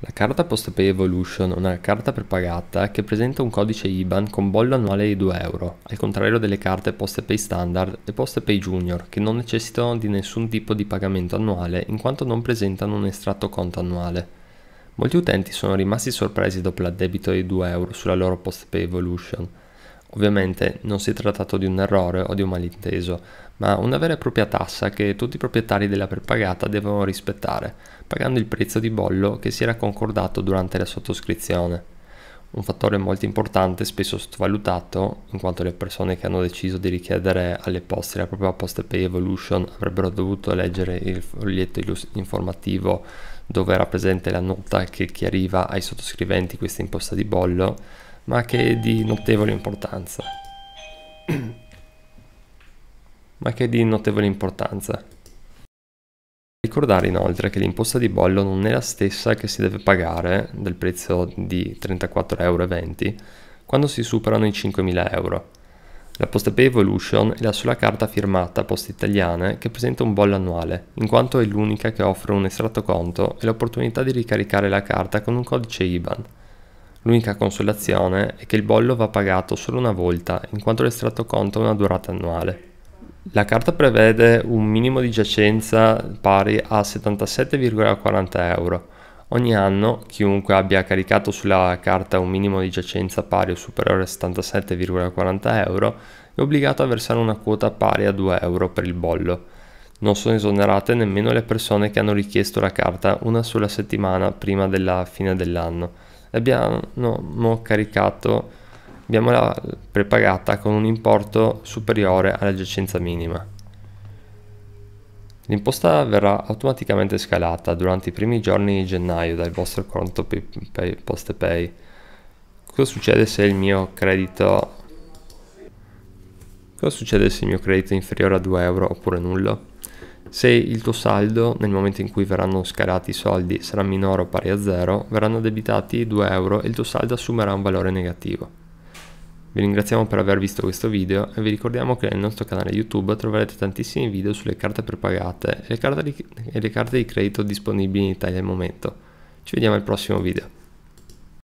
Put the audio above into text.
La carta PostPay Evolution è una carta prepagata che presenta un codice IBAN con bollo annuale di 2 euro, al contrario delle carte PostPay Standard e PostPay Junior che non necessitano di nessun tipo di pagamento annuale in quanto non presentano un estratto conto annuale. Molti utenti sono rimasti sorpresi dopo l'addebito di 2 euro sulla loro PostPay Evolution, Ovviamente non si è trattato di un errore o di un malinteso, ma una vera e propria tassa che tutti i proprietari della prepagata devono rispettare, pagando il prezzo di bollo che si era concordato durante la sottoscrizione. Un fattore molto importante, spesso sottovalutato, in quanto le persone che hanno deciso di richiedere alle poste la propria Post Pay Evolution avrebbero dovuto leggere il foglietto informativo dove era presente la nota che chiariva ai sottoscriventi questa imposta di bollo, ma che è di notevole importanza. ma che è di notevole importanza. Ricordare inoltre che l'imposta di bollo non è la stessa che si deve pagare del prezzo di 34,20 euro quando si superano i 5.000 euro. La PostePay Evolution è la sola carta firmata a Poste Italiane che presenta un bollo annuale, in quanto è l'unica che offre un estratto conto e l'opportunità di ricaricare la carta con un codice IBAN. L'unica consolazione è che il bollo va pagato solo una volta, in quanto l'estratto conta una durata annuale. La carta prevede un minimo di giacenza pari a 77,40 euro. Ogni anno chiunque abbia caricato sulla carta un minimo di giacenza pari o superiore a 77,40 euro è obbligato a versare una quota pari a 2 euro per il bollo. Non sono esonerate nemmeno le persone che hanno richiesto la carta una sola settimana prima della fine dell'anno l'abbiamo no, caricato, abbiamo la prepagata con un importo superiore alla giacenza minima. L'imposta verrà automaticamente scalata durante i primi giorni di gennaio dal vostro conto pay, pay, PostePay. Cosa succede se il mio credito Cosa succede se il mio credito è inferiore a 2 euro oppure nullo? Se il tuo saldo nel momento in cui verranno scarati i soldi sarà minore o pari a zero, verranno debitati 2 euro e il tuo saldo assumerà un valore negativo. Vi ringraziamo per aver visto questo video e vi ricordiamo che nel nostro canale YouTube troverete tantissimi video sulle carte prepagate e le carte di, e le carte di credito disponibili in Italia al momento. Ci vediamo al prossimo video.